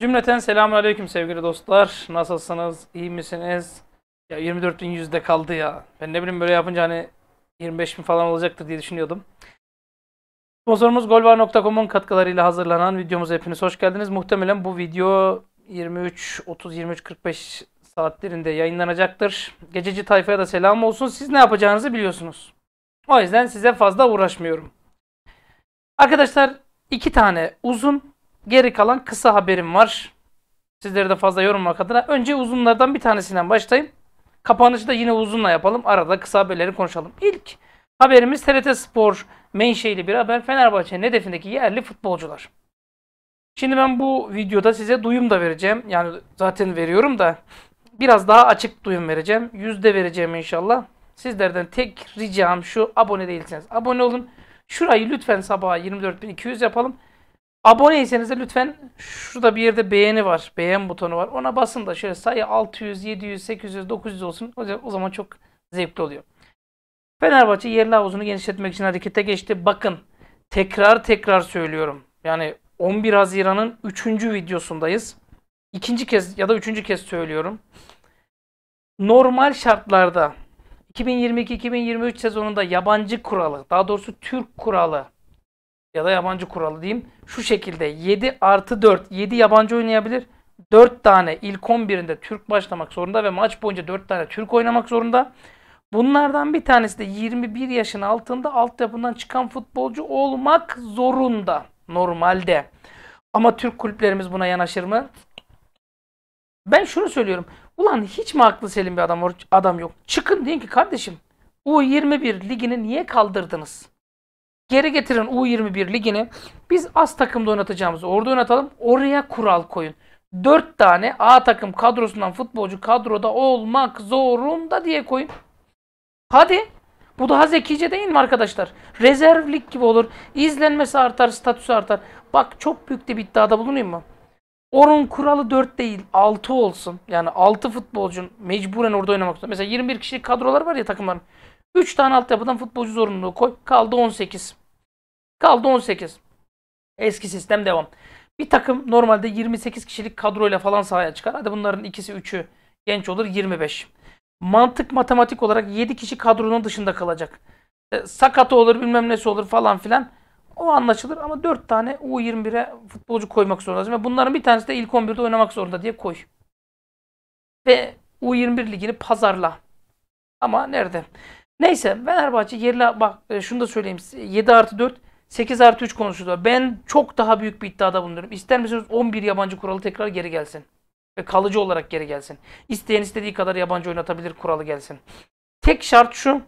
Cümleten selamun aleyküm sevgili dostlar. Nasılsınız? İyi misiniz? Ya yüzde kaldı ya. Ben ne bileyim böyle yapınca hani bin falan olacaktır diye düşünüyordum. Sponsorumuz golvar.com'un katkılarıyla hazırlanan videomuza hepiniz hoş geldiniz. Muhtemelen bu video 23, 30, 23, 45 saatlerinde yayınlanacaktır. Gececi tayfaya da selam olsun. Siz ne yapacağınızı biliyorsunuz. O yüzden size fazla uğraşmıyorum. Arkadaşlar iki tane uzun Geri kalan kısa haberim var. Sizleri de fazla yorumlamak adına. Önce uzunlardan bir tanesinden başlayayım. Kapanışı da yine uzunla yapalım. Arada kısa haberleri konuşalım. İlk haberimiz TRT Spor menşeili bir haber. Fenerbahçe'nin hedefindeki yerli futbolcular. Şimdi ben bu videoda size duyum da vereceğim. Yani zaten veriyorum da biraz daha açık duyum vereceğim. Yüzde vereceğim inşallah. Sizlerden tek ricam şu abone değilseniz abone olun. Şurayı lütfen sabaha 24.200 yapalım. Aboneyseniz de lütfen şurada bir yerde beğeni var. Beğen butonu var. Ona basın da şöyle sayı 600, 700, 800, 900 olsun. O zaman çok zevkli oluyor. Fenerbahçe yerli havuzunu genişletmek için harekete geçti. Bakın tekrar tekrar söylüyorum. Yani 11 Haziran'ın 3. videosundayız. İkinci kez ya da üçüncü kez söylüyorum. Normal şartlarda 2022-2023 sezonunda yabancı kuralı, daha doğrusu Türk kuralı ya da yabancı kuralı diyeyim. Şu şekilde 7 artı 4, 7 yabancı oynayabilir. 4 tane ilk 11'inde Türk başlamak zorunda ve maç boyunca 4 tane Türk oynamak zorunda. Bunlardan bir tanesi de 21 yaşın altında altyapından çıkan futbolcu olmak zorunda normalde. Ama Türk kulüplerimiz buna yanaşır mı? Ben şunu söylüyorum. Ulan hiç mi aklı selim bir adam, adam yok? Çıkın deyin ki kardeşim U21 ligini niye kaldırdınız? geri getirin U21 ligini. Biz az takımda oynatacağımızı orada oynatalım. Oraya kural koyun. 4 tane A takım kadrosundan futbolcu kadroda olmak zorunda diye koyun. Hadi. Bu daha zekice değil mi arkadaşlar? Rezerv lig gibi olur. İzlenmesi artar, statüsü artar. Bak çok büyük de bir iddiada bulunayım mı? Onun kuralı 4 değil 6 olsun. Yani 6 futbolcun mecburen orada oynamak zorunda. Mesela 21 kişilik kadrolar var ya takımların. 3 tane altyapıdan futbolcu zorunluluğu koy. Kaldı 18. Kaldı 18. Eski sistem devam. Bir takım normalde 28 kişilik kadroyla falan sahaya çıkar. Hadi bunların ikisi 3'ü genç olur 25. Mantık matematik olarak 7 kişi kadronun dışında kalacak. E, olur bilmem nesi olur falan filan. O anlaşılır ama 4 tane U21'e futbolcu koymak zorundasın. Ve bunların bir tanesi de ilk 11'de oynamak zorunda diye koy. Ve U21 ligini pazarla. Ama nerede? Neyse Fenerbahçe yerli bak e, şunu da söyleyeyim 7 artı 4 8 artı 3 konusunda ben çok daha büyük bir iddiada bulunuyorum. İster misiniz 11 yabancı kuralı tekrar geri gelsin. Ve kalıcı olarak geri gelsin. İsteyen istediği kadar yabancı oynatabilir kuralı gelsin. Tek şart şu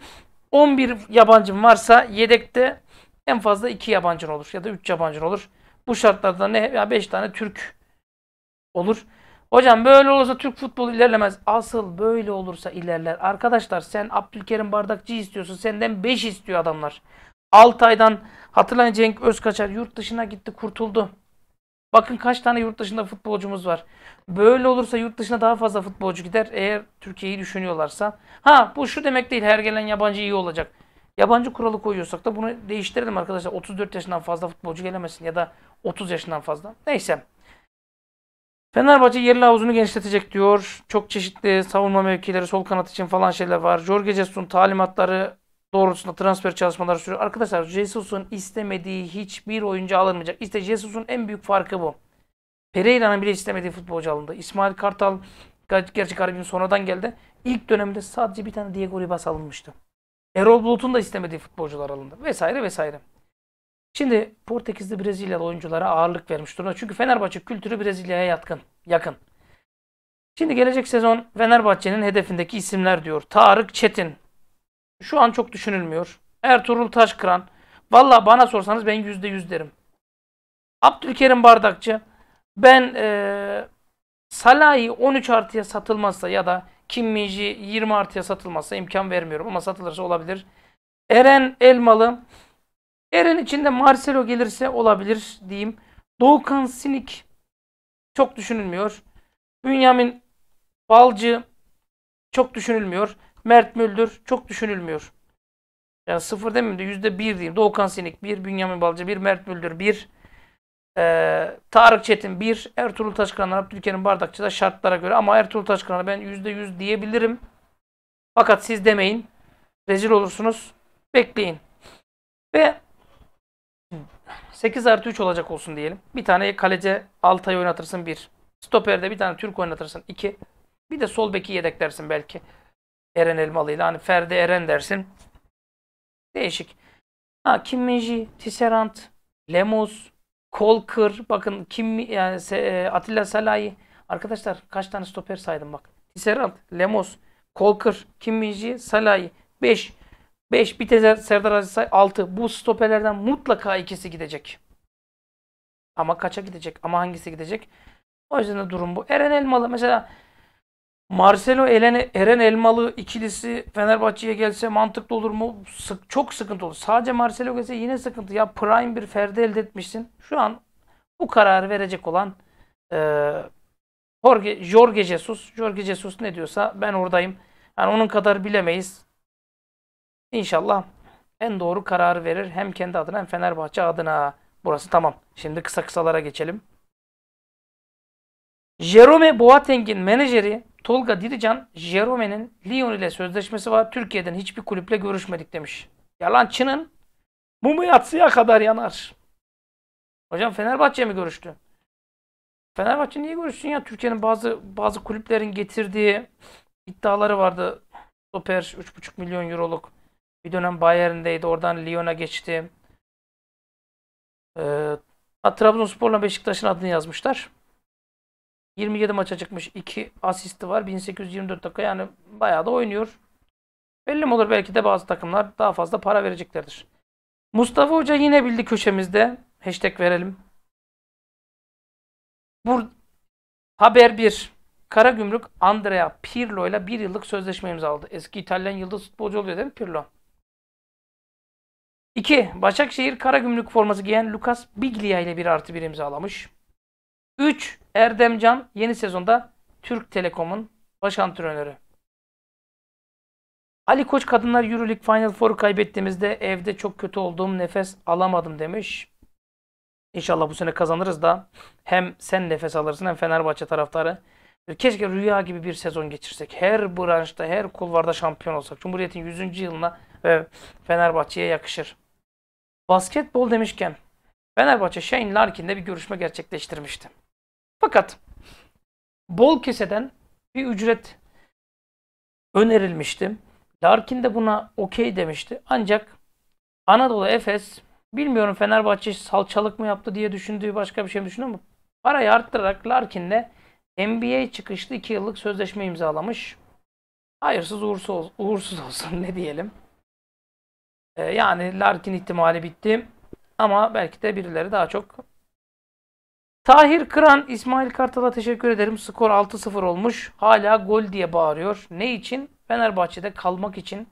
11 yabancın varsa yedekte en fazla 2 yabancın olur ya da 3 yabancın olur. Bu şartlarda ne? Ya 5 tane Türk olur. Hocam böyle olursa Türk futbolu ilerlemez. Asıl böyle olursa ilerler. Arkadaşlar sen Abdülkerim Bardakçı istiyorsun. Senden 5 istiyor adamlar. 6 aydan hatırlayın Cenk Özkaçar yurt dışına gitti kurtuldu. Bakın kaç tane yurt dışında futbolcumuz var. Böyle olursa yurt dışına daha fazla futbolcu gider. Eğer Türkiye'yi düşünüyorlarsa. Ha bu şu demek değil her gelen yabancı iyi olacak. Yabancı kuralı koyuyorsak da bunu değiştirelim arkadaşlar. 34 yaşından fazla futbolcu gelemesin ya da 30 yaşından fazla. Neyse. Fenerbahçe yerli havuzunu genişletecek diyor. Çok çeşitli savunma mevkileri, sol kanat için falan şeyler var. Jorge Jesus'un talimatları doğrultusunda transfer çalışmaları sürüyor. Arkadaşlar Jesus'un istemediği hiçbir oyuncu alınmayacak. İşte Jesus'un en büyük farkı bu. Pereira'nın bile istemediği futbolcu alındı. İsmail Kartal gerçek harbinin sonradan geldi. İlk dönemde sadece bir tane Diego Ribas alınmıştı. Erol Bulut'un da istemediği futbolcular alındı. Vesaire vesaire. Şimdi Portekizli Brezilyalı oyunculara ağırlık vermiş durumda. Çünkü Fenerbahçe kültürü Brezilya'ya yakın. yakın. Şimdi gelecek sezon Fenerbahçe'nin hedefindeki isimler diyor. Tarık Çetin. Şu an çok düşünülmüyor. Ertuğrul Taşkıran. Valla bana sorsanız ben yüzde yüz derim. Abdülkerim Bardakçı. Ben ee, Salah'ı 13 artıya satılmazsa ya da Kim Minji 20 artıya satılmazsa imkan vermiyorum ama satılırsa olabilir. Eren Elmalı Eren için de Marcelo gelirse olabilir diyeyim. Doğukan Sinik çok düşünülmüyor. Bünyamin Balcı çok düşünülmüyor. Mert Müldür çok düşünülmüyor. Yani sıfır demeyeyim de yüzde bir diyeyim. Doğukan Sinik bir, Bünyamin Balcı bir, Mert Müldür bir, ee, Tarık Çetin bir, Ertuğrul Taşkıran'la Abdülkerim Bardakçı da şartlara göre. Ama Ertuğrul Taşkıran'a ben yüzde yüz diyebilirim. Fakat siz demeyin. Rezil olursunuz. Bekleyin. Ve 8 artı 3 olacak olsun diyelim. Bir tane kalece Altay oynatırsın 1. Stoperde bir tane Türk oynatırsın 2. Bir de sol beki yedeklersin belki. Eren Elmalıyla hani Ferdi Eren dersin. Değişik. Ha Kim Minji, Tisserant, Lemos, Kolkır. Bakın Kim yani e, Atilla Salahi. Arkadaşlar kaç tane stoper saydım bak. Tisserant, Lemos, Kolkır, Kim Minji, Salahi. 5. 5. Bir de Serdar Aziz Say 6. Bu stoperlerden mutlaka ikisi gidecek. Ama kaça gidecek? Ama hangisi gidecek? O yüzden de durum bu. Eren Elmalı mesela Marcelo Elen, Eren Elmalı ikilisi Fenerbahçe'ye gelse mantıklı olur mu? Sık, çok sıkıntı olur. Sadece Marcelo gelse yine sıkıntı. Ya prime bir ferdi elde etmişsin. Şu an bu kararı verecek olan e, Jorge, Jorge Jesus. Jorge Jesus ne diyorsa ben oradayım. Yani onun kadar bilemeyiz. İnşallah en doğru kararı verir hem kendi adına hem Fenerbahçe adına. Burası tamam. Şimdi kısa kısalara geçelim. Jerome Boateng'in menajeri Tolga Dirican, Jerome'nin Lyon ile sözleşmesi var. Türkiye'den hiçbir kulüple görüşmedik demiş. Yalan Çin'in mumu yatsıya kadar yanar. Hocam Fenerbahçe mi görüştü? Fenerbahçe niye görüşsün ya? Türkiye'nin bazı bazı kulüplerin getirdiği iddiaları vardı. Stoper 3,5 milyon euroluk. Bir dönem Bayern'deydi. Oradan Lyon'a geçti. Ee, Trabzonspor'la Beşiktaş'ın adını yazmışlar. 27 maça çıkmış. 2 asisti var. 1824 dakika yani bayağı da oynuyor. Belli mi olur belki de bazı takımlar daha fazla para vereceklerdir. Mustafa Hoca yine bildi köşemizde. Hashtag verelim. Bur Haber 1. Karagümrük Andrea Pirlo ile bir yıllık sözleşme imzaladı. Eski İtalyan yıldız futbolcu oluyor değil mi Pirlo? 2. Başakşehir Kara Gümrük forması giyen Lucas Biglia ile bir artı bir imzalamış. 3. Erdemcan yeni sezonda Türk Telekom'un baş antrenörü. Ali Koç Kadınlar Euroleague Final Four'u kaybettiğimizde evde çok kötü olduğum nefes alamadım demiş. İnşallah bu sene kazanırız da hem sen nefes alırsın hem Fenerbahçe taraftarı. Keşke rüya gibi bir sezon geçirsek. Her branşta, her kulvarda şampiyon olsak. Cumhuriyet'in 100. yılına ve Fenerbahçe'ye yakışır. Basketbol demişken Fenerbahçe Shane Larkin'le bir görüşme gerçekleştirmişti. Fakat bol keseden bir ücret önerilmişti. Larkin de buna okey demişti. Ancak Anadolu Efes bilmiyorum Fenerbahçe salçalık mı yaptı diye düşündüğü başka bir şey mi düşünüyor mu? Parayı arttırarak Larkin'le NBA çıkışlı 2 yıllık sözleşme imzalamış. Hayırsız uğursuz, uğursuz olsun ne diyelim. E, yani Larkin ihtimali bitti. Ama belki de birileri daha çok. Tahir Kıran, İsmail Kartal'a teşekkür ederim. Skor 6-0 olmuş. Hala gol diye bağırıyor. Ne için? Fenerbahçe'de kalmak için.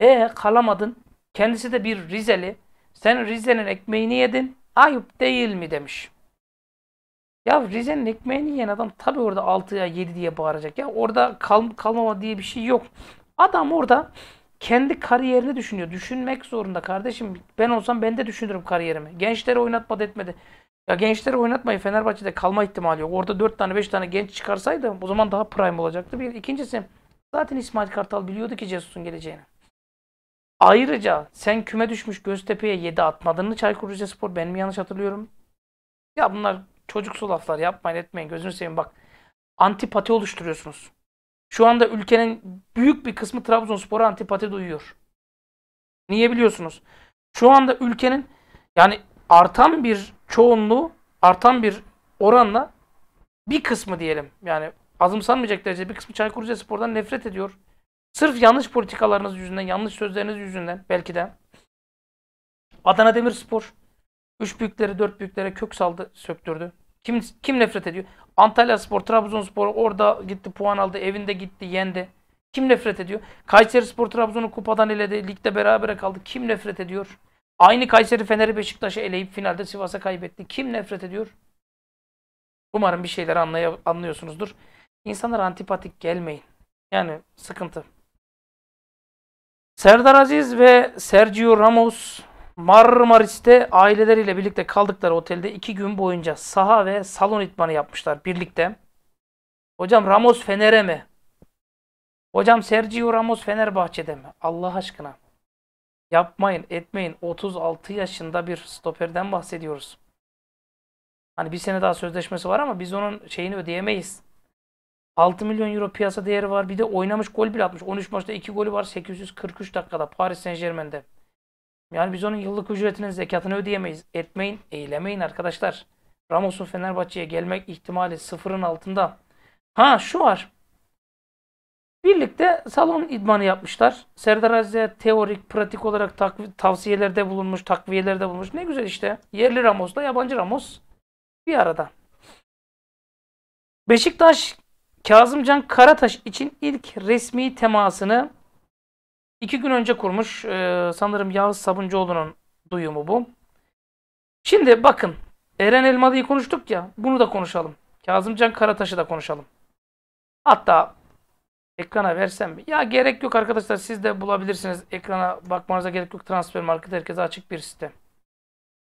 E kalamadın. Kendisi de bir Rizeli. Sen Rize'nin ekmeğini yedin. Ayıp değil mi demiş. Ya Rize'nin ekmeğini yiyen adam tabii orada 6'ya 7 diye bağıracak. Ya orada kal kalmama diye bir şey yok. Adam orada kendi kariyerini düşünüyor. Düşünmek zorunda kardeşim. Ben olsam ben de düşünürüm kariyerimi. Gençleri oynatmadı etmedi. Ya gençleri oynatmayı Fenerbahçe'de kalma ihtimali yok. Orada 4 tane 5 tane genç çıkarsaydı o zaman daha prime olacaktı. Bir ikincisi zaten İsmail Kartal biliyordu ki Cesus'un geleceğini. Ayrıca sen küme düşmüş Göztepe'ye 7 atmadın mı Çaykur Rizespor? Ben mi yanlış hatırlıyorum? Ya bunlar çocuk sulaflar. yapmayın etmeyin gözünü seveyim bak. Antipati oluşturuyorsunuz. Şu anda ülkenin büyük bir kısmı Trabzonspor'a antipati duyuyor. Niye biliyorsunuz? Şu anda ülkenin yani artan bir çoğunluğu, artan bir oranla bir kısmı diyelim. Yani azımsanmayacak derece bir kısmı Çaykur Rizespor'dan nefret ediyor. Sırf yanlış politikalarınız yüzünden, yanlış sözleriniz yüzünden belki de. Adana Demirspor üç büyükleri, dört büyüklere kök saldı, söktürdü. Kim kim nefret ediyor? Antalya Spor, Trabzonspor orada gitti puan aldı. Evinde gitti yendi. Kim nefret ediyor? Kayseri Spor Trabzon'u kupadan eledi. Ligde berabere kaldı. Kim nefret ediyor? Aynı Kayseri Fener'i Beşiktaş'a eleyip finalde Sivas'a kaybetti. Kim nefret ediyor? Umarım bir şeyler anlay- anlıyorsunuzdur. İnsanlar antipatik gelmeyin. Yani sıkıntı. Serdar Aziz ve Sergio Ramos Marmaris'te aileleriyle birlikte kaldıkları otelde iki gün boyunca saha ve salon itmanı yapmışlar birlikte. Hocam Ramos Fener'e mi? Hocam Sergio Ramos Fenerbahçe'de mi? Allah aşkına. Yapmayın, etmeyin. 36 yaşında bir stoperden bahsediyoruz. Hani bir sene daha sözleşmesi var ama biz onun şeyini ödeyemeyiz. 6 milyon euro piyasa değeri var. Bir de oynamış gol bile atmış. 13 maçta 2 golü var. 843 dakikada Paris Saint Germain'de. Yani biz onun yıllık ücretinin zekatını ödeyemeyiz. Etmeyin, eylemeyin arkadaşlar. Ramos'un Fenerbahçe'ye gelmek ihtimali sıfırın altında. Ha şu var. Birlikte salon idmanı yapmışlar. Serdar Aziz'e teorik, pratik olarak tavsiyelerde bulunmuş, takviyelerde bulunmuş. Ne güzel işte. Yerli Ramos'la yabancı Ramos bir arada. Beşiktaş Kazımcan Karataş için ilk resmi temasını İki gün önce kurmuş. Ee, sanırım Yağız Sabuncuoğlu'nun duyumu bu. Şimdi bakın. Eren Elmalı'yı konuştuk ya. Bunu da konuşalım. Kazımcan Karataş'ı da konuşalım. Hatta ekrana versem mi? Ya gerek yok arkadaşlar. Siz de bulabilirsiniz. Ekrana bakmanıza gerek yok. Transfer market herkese açık bir site.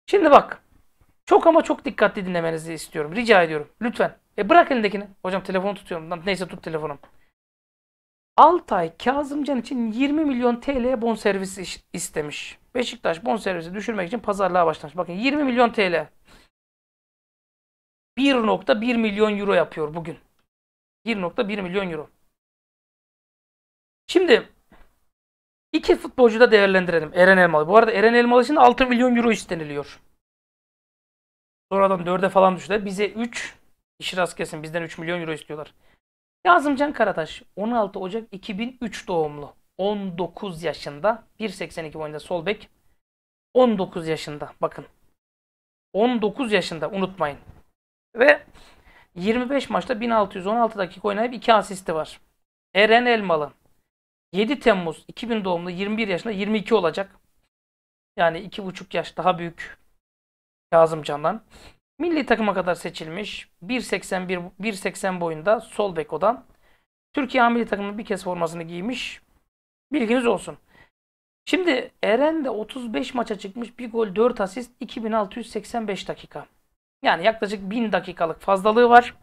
Şimdi bak. Çok ama çok dikkatli dinlemenizi istiyorum. Rica ediyorum. Lütfen. E bırak elindekini. Hocam telefonu tutuyorum. Neyse tut telefonum. Altay Kazımcan için 20 milyon TL bonservis istemiş. Beşiktaş bonservisi düşürmek için pazarlığa başlamış. Bakın 20 milyon TL. 1.1 milyon euro yapıyor bugün. 1.1 milyon euro. Şimdi iki futbolcu da değerlendirelim. Eren Elmalı. Bu arada Eren Elmalı için 6 milyon euro isteniliyor. Sonradan 4'e falan düştü. Bize 3 işi rast kesin. Bizden 3 milyon euro istiyorlar. Yazımcan Karataş 16 Ocak 2003 doğumlu. 19 yaşında. 1.82 boyunda sol bek. 19 yaşında bakın. 19 yaşında unutmayın. Ve 25 maçta 1616 dakika oynayıp 2 asisti var. Eren Elmalı 7 Temmuz 2000 doğumlu 21 yaşında 22 olacak. Yani 2,5 yaş daha büyük Kazımcan'dan. Milli takıma kadar seçilmiş. 1.81 1.80 boyunda sol bek o Türkiye milli takımının bir kez formasını giymiş. Bilginiz olsun. Şimdi Eren de 35 maça çıkmış. Bir gol 4 asist 2685 dakika. Yani yaklaşık 1000 dakikalık fazlalığı var.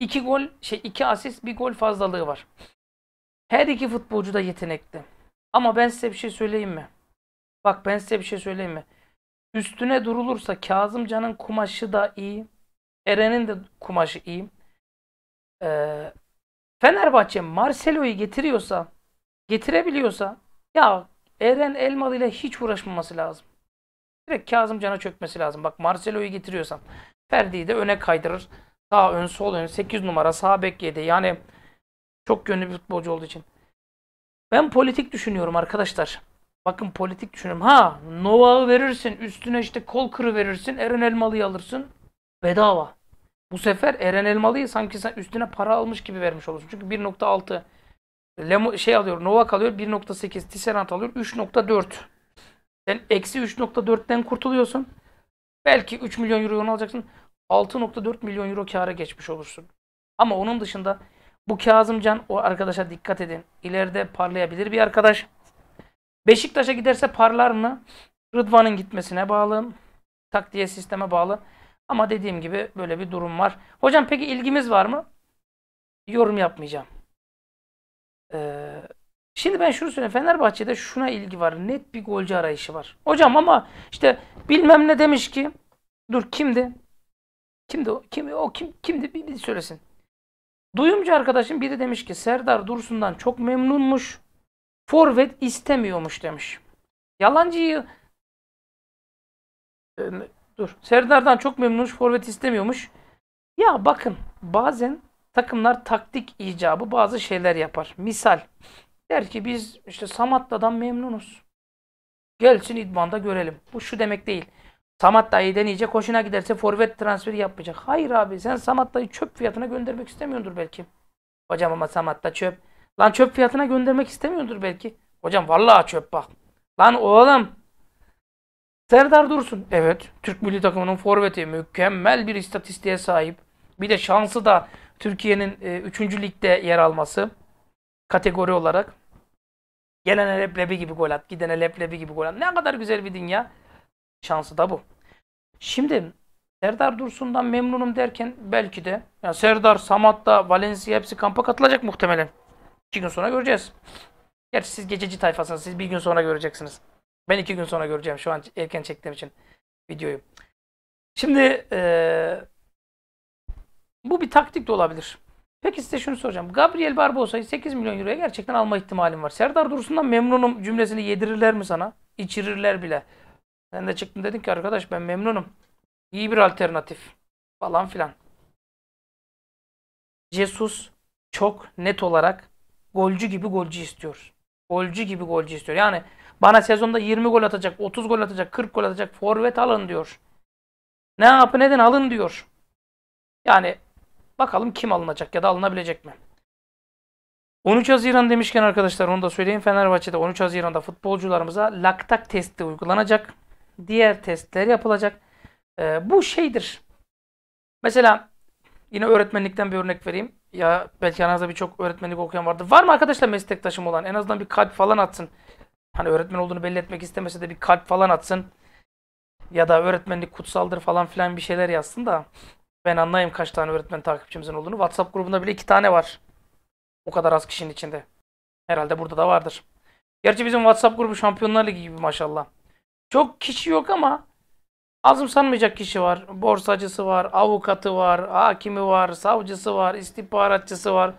2 gol şey 2 asist bir gol fazlalığı var. Her iki futbolcu da yetenekli. Ama ben size bir şey söyleyeyim mi? Bak ben size bir şey söyleyeyim mi? Üstüne durulursa Kazımcan'ın kumaşı da iyi. Eren'in de kumaşı iyi. Ee, Fenerbahçe Marcelo'yu getiriyorsa, getirebiliyorsa ya Eren Elmalı ile hiç uğraşmaması lazım. Direkt Kazımcan'a çökmesi lazım. Bak Marcelo'yu getiriyorsan Ferdi'yi de öne kaydırır. Sağ ön, sol ön, 8 numara, sağ bek 7. Yani çok gönlü bir futbolcu olduğu için. Ben politik düşünüyorum arkadaşlar. Bakın politik düşünüyorum. Ha Nova'yı verirsin. Üstüne işte kol kırı verirsin. Eren Elmalı'yı alırsın. Bedava. Bu sefer Eren Elmalı'yı sanki sen üstüne para almış gibi vermiş olursun. Çünkü 1.6 Lemo, şey alıyor. Nova kalıyor 1.8. Tisserant alıyor 3.4. Sen eksi 3.4'ten kurtuluyorsun. Belki 3 milyon euro alacaksın. 6.4 milyon euro kâra geçmiş olursun. Ama onun dışında bu Kazımcan o arkadaşa dikkat edin. İleride parlayabilir bir arkadaş. Beşiktaş'a giderse parlar mı? Rıdvan'ın gitmesine bağlı. Taktiğe sisteme bağlı. Ama dediğim gibi böyle bir durum var. Hocam peki ilgimiz var mı? Yorum yapmayacağım. Ee, şimdi ben şunu söyleyeyim. Fenerbahçe'de şuna ilgi var. Net bir golcü arayışı var. Hocam ama işte bilmem ne demiş ki. Dur kimdi? Kimdi o? Kim, o kim, kimdi? Bir, söylesin. Duyumcu arkadaşım biri demiş ki Serdar Dursun'dan çok memnunmuş forvet istemiyormuş demiş. Yalancıyı ee, dur. Serdar'dan çok memnunmuş. Forvet istemiyormuş. Ya bakın bazen takımlar taktik icabı bazı şeyler yapar. Misal der ki biz işte Samatta'dan memnunuz. Gelsin idmanda görelim. Bu şu demek değil. Samatta'yı deneyecek Koşuna giderse forvet transferi yapmayacak. Hayır abi sen Samatta'yı çöp fiyatına göndermek istemiyordur belki. Hocam ama Samatta çöp. Lan çöp fiyatına göndermek istemiyordur belki. Hocam vallahi çöp bak. Lan oğlum. Serdar Dursun. Evet. Türk milli takımının forveti. Mükemmel bir istatistiğe sahip. Bir de şansı da Türkiye'nin 3. E, ligde yer alması. Kategori olarak. Gelene leblebi gibi gol at. Gidene leblebi gibi gol at. Ne kadar güzel bir dünya. Şansı da bu. Şimdi Serdar Dursun'dan memnunum derken belki de ya Serdar, Samat da Valencia hepsi kampa katılacak muhtemelen. İki gün sonra göreceğiz. Gerçi siz gececi tayfasınız. Siz bir gün sonra göreceksiniz. Ben iki gün sonra göreceğim. Şu an erken çektiğim için videoyu. Şimdi ee, bu bir taktik de olabilir. Peki size şunu soracağım. Gabriel Barbosa'yı 8 milyon euroya gerçekten alma ihtimalim var. Serdar Dursun'dan memnunum cümlesini yedirirler mi sana? İçirirler bile. Sen de çıktın dedin ki arkadaş ben memnunum. İyi bir alternatif. Falan filan. Jesus çok net olarak golcü gibi golcü istiyor, Golcü gibi golcü istiyor. Yani bana sezonda 20 gol atacak, 30 gol atacak, 40 gol atacak forvet alın diyor. Ne yapın Neden alın diyor. Yani bakalım kim alınacak ya da alınabilecek mi? 13 Haziran demişken arkadaşlar onu da söyleyeyim. Fenerbahçe'de 13 Haziran'da futbolcularımıza laktak testi uygulanacak. Diğer testler yapılacak. Ee, bu şeydir. Mesela yine öğretmenlikten bir örnek vereyim ya belki aranızda birçok öğretmenlik okuyan vardır. Var mı arkadaşlar meslektaşım olan? En azından bir kalp falan atsın. Hani öğretmen olduğunu belli etmek istemese de bir kalp falan atsın. Ya da öğretmenlik kutsaldır falan filan bir şeyler yazsın da. Ben anlayayım kaç tane öğretmen takipçimizin olduğunu. WhatsApp grubunda bile iki tane var. O kadar az kişinin içinde. Herhalde burada da vardır. Gerçi bizim WhatsApp grubu Şampiyonlar Ligi gibi maşallah. Çok kişi yok ama sanmayacak kişi var. Borsacısı var, avukatı var, hakimi var, savcısı var, istihbaratçısı var.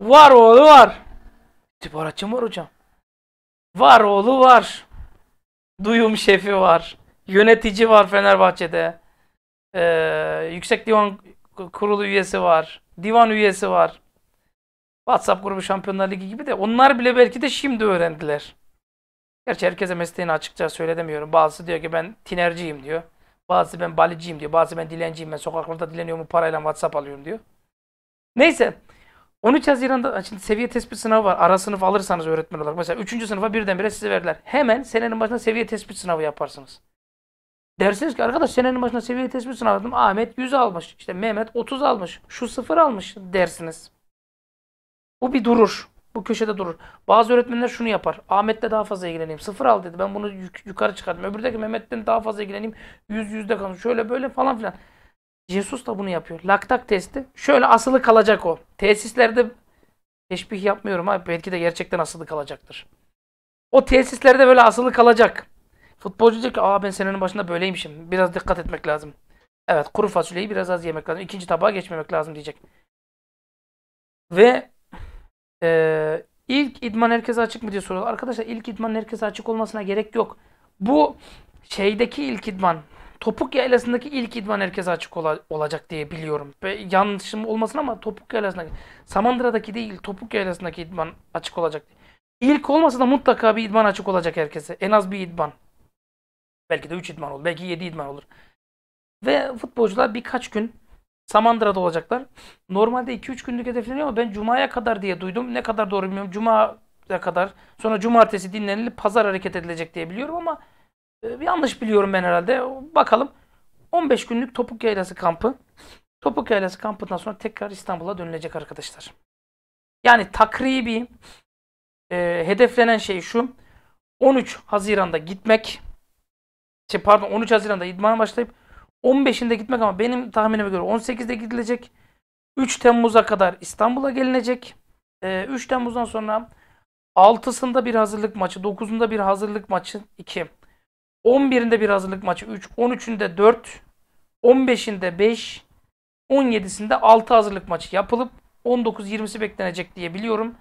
Var oğlu var. İstihbaratçı mı var hocam? Var oğlu var. Duyum şefi var. Yönetici var Fenerbahçe'de. Ee, Yüksek Divan Kurulu üyesi var. Divan üyesi var. WhatsApp grubu Şampiyonlar Ligi gibi de onlar bile belki de şimdi öğrendiler. Gerçi herkese mesleğini açıkça söyledemiyorum. Bazısı diyor ki ben tinerciyim diyor. Bazısı ben baliciyim diyor. Bazısı ben dilenciyim. Ben sokaklarda dileniyorum. Parayla WhatsApp alıyorum diyor. Neyse. 13 Haziran'da şimdi seviye tespit sınavı var. Ara sınıf alırsanız öğretmen olarak. Mesela 3. sınıfa birdenbire size verdiler. Hemen senenin başına seviye tespit sınavı yaparsınız. Dersiniz ki arkadaş senenin başına seviye tespit sınavı yaptım. Ahmet 100 almış. İşte Mehmet 30 almış. Şu 0 almış dersiniz. Bu bir durur. Bu köşede durur. Bazı öğretmenler şunu yapar. Ahmet'le daha fazla ilgileneyim. Sıfır al dedi. Ben bunu yukarı çıkardım. Öbürdeki Mehmet'ten daha fazla ilgileneyim. Yüz yüzde kalın. Şöyle böyle falan filan. Jesus da bunu yapıyor. Laktak testi. Şöyle asılı kalacak o. Tesislerde teşbih yapmıyorum abi. Belki de gerçekten asılı kalacaktır. O tesislerde böyle asılı kalacak. Futbolcu diyecek ki aa ben senenin başında böyleymişim. Biraz dikkat etmek lazım. Evet kuru fasulyeyi biraz az yemek lazım. İkinci tabağa geçmemek lazım diyecek. Ve ee, ilk idman herkese açık mı diye soruyorlar. Arkadaşlar ilk idman herkese açık olmasına gerek yok. Bu şeydeki ilk idman Topuk Yaylası'ndaki ilk idman herkese açık ola, olacak diye biliyorum. Ve yanlışım olmasın ama Topuk Yaylası'ndaki Samandıra'daki değil Topuk Yaylası'ndaki idman açık olacak. İlk olmasa da mutlaka bir idman açık olacak herkese. En az bir idman. Belki de 3 idman olur. Belki 7 idman olur. Ve futbolcular birkaç gün Samandıra'da olacaklar. Normalde 2-3 günlük hedefleniyor ama ben Cuma'ya kadar diye duydum. Ne kadar doğru bilmiyorum. Cuma'ya kadar. Sonra Cumartesi dinlenilip Pazar hareket edilecek diye biliyorum ama e, yanlış biliyorum ben herhalde. Bakalım. 15 günlük Topuk Yaylası kampı. Topuk Yaylası kampından sonra tekrar İstanbul'a dönülecek arkadaşlar. Yani takribi e, hedeflenen şey şu. 13 Haziran'da gitmek. Şey pardon 13 Haziran'da idman başlayıp 15'inde gitmek ama benim tahminime göre 18'de gidilecek. 3 Temmuz'a kadar İstanbul'a gelinecek. 3 ee, Temmuz'dan sonra 6'sında bir hazırlık maçı, 9'unda bir hazırlık maçı 2. 11'inde bir hazırlık maçı 3, 13'ünde 4, 15'inde 5, 17'sinde 6 hazırlık maçı yapılıp 19-20'si beklenecek diye biliyorum.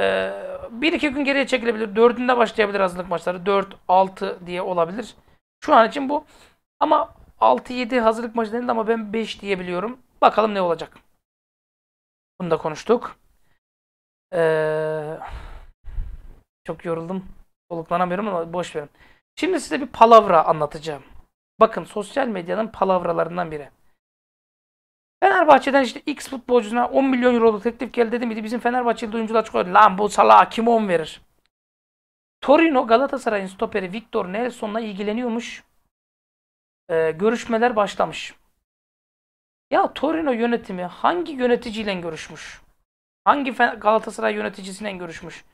Ee, bir iki gün geriye çekilebilir. Dördünde başlayabilir hazırlık maçları. 4-6 diye olabilir. Şu an için bu. Ama 6-7 hazırlık maçı denildi ama ben 5 diyebiliyorum. Bakalım ne olacak. Bunu da konuştuk. Ee, çok yoruldum. Soluklanamıyorum ama boş verin. Şimdi size bir palavra anlatacağım. Bakın sosyal medyanın palavralarından biri. Fenerbahçe'den işte X futbolcusuna 10 milyon euro teklif geldi dedi miydi? Bizim Fenerbahçeli oyuncular çıkıyor. Lan bu salağa kim 10 verir? Torino Galatasaray'ın stoperi Victor Nelson'la ilgileniyormuş e, görüşmeler başlamış. Ya Torino yönetimi hangi yöneticiyle görüşmüş? Hangi Galatasaray yöneticisiyle görüşmüş?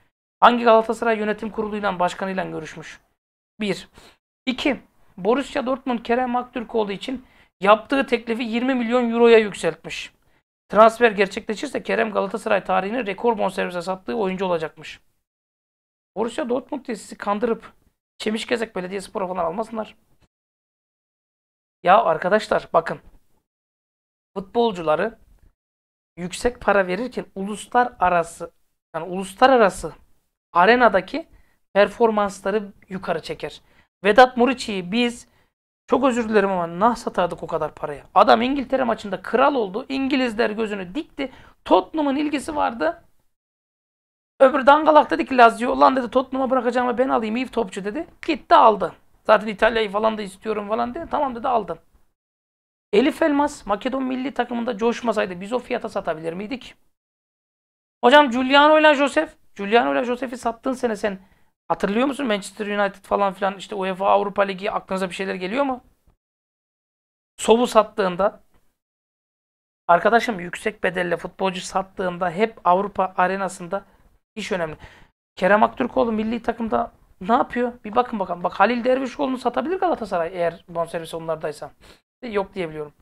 Hangi Galatasaray yönetim kuruluyla, başkanıyla görüşmüş? 1. 2. Borussia Dortmund Kerem Aktürkoğlu için yaptığı teklifi 20 milyon euroya yükseltmiş. Transfer gerçekleşirse Kerem Galatasaray tarihinin rekor bonservise sattığı oyuncu olacakmış. Borussia Dortmund diye sizi kandırıp Çemişgezek Belediyespor'a falan almasınlar. Ya arkadaşlar bakın. Futbolcuları yüksek para verirken uluslararası yani uluslararası arenadaki performansları yukarı çeker. Vedat Muriçi'yi biz çok özür dilerim ama nah satardık o kadar paraya. Adam İngiltere maçında kral oldu. İngilizler gözünü dikti. Tottenham'ın ilgisi vardı. Öbür dangalak dedi ki Lazio. Ulan dedi Tottenham'a bırakacağıma ben alayım iyi topçu dedi. Gitti aldı. Zaten İtalya'yı falan da istiyorum falan diye Tamam dedi aldım. Elif Elmas Makedon milli takımında coşmasaydı biz o fiyata satabilir miydik? Hocam Giuliano ile Josef. Giuliano ile Josef'i sattığın sene sen hatırlıyor musun? Manchester United falan filan işte UEFA Avrupa Ligi aklınıza bir şeyler geliyor mu? Sov'u sattığında arkadaşım yüksek bedelle futbolcu sattığında hep Avrupa arenasında iş önemli. Kerem Aktürkoğlu milli takımda ne yapıyor? Bir bakın bakalım. Bak Halil Dervişoğlu'nu satabilir Galatasaray eğer bonservisi onlardaysa. E, yok diyebiliyorum.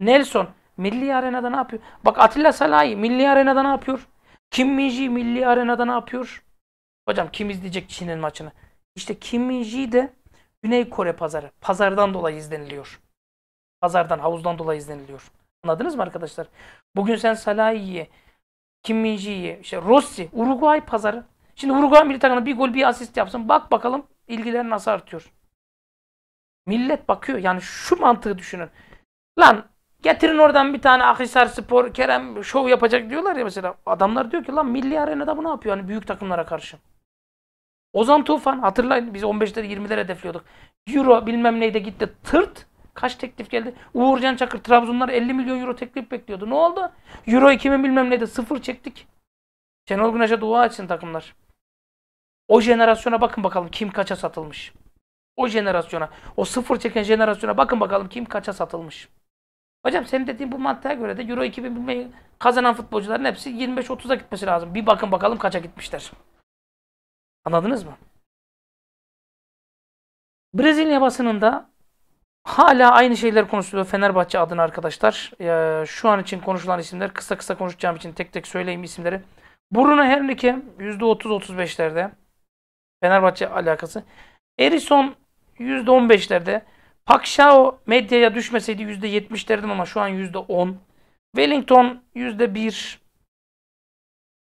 Nelson milli arenada ne yapıyor? Bak Atilla Salahi milli arenada ne yapıyor? Kim Minji milli arenada ne yapıyor? Hocam kim izleyecek Çin'in maçını? İşte Kim Minji de Güney Kore pazarı. Pazardan dolayı izleniliyor. Pazardan, havuzdan dolayı izleniliyor. Anladınız mı arkadaşlar? Bugün sen Salahi'yi, Kim Minji'yi, işte Rossi, Uruguay pazarı. Şimdi Uruguay milli takımına bir gol bir asist yapsın. Bak bakalım ilgileri nasıl artıyor. Millet bakıyor. Yani şu mantığı düşünün. Lan getirin oradan bir tane Akhisar Spor, Kerem şov yapacak diyorlar ya mesela. Adamlar diyor ki lan milli arenada bu ne yapıyor? Hani büyük takımlara karşı. Ozan Tufan hatırlayın biz 15'leri 20'leri hedefliyorduk. Euro bilmem neyde gitti tırt. Kaç teklif geldi? Uğurcan Çakır Trabzonlar 50 milyon euro teklif bekliyordu. Ne oldu? Euro 2000 bilmem neyde sıfır çektik. Şenol Güneş'e dua etsin takımlar. O jenerasyona bakın bakalım kim kaça satılmış. O jenerasyona, o sıfır çeken jenerasyona bakın bakalım kim kaça satılmış. Hocam senin dediğin bu mantığa göre de Euro 2000 kazanan futbolcuların hepsi 25-30'a gitmesi lazım. Bir bakın bakalım kaça gitmişler. Anladınız mı? Brezilya basınında hala aynı şeyler konuşuluyor Fenerbahçe adına arkadaşlar. Ee, şu an için konuşulan isimler kısa kısa konuşacağım için tek tek söyleyeyim isimleri. Bruno Henrique %30-35'lerde. Fenerbahçe alakası. Erison %15'lerde. Pakşao medyaya düşmeseydi %70'lerdim ama şu an %10. Wellington %1.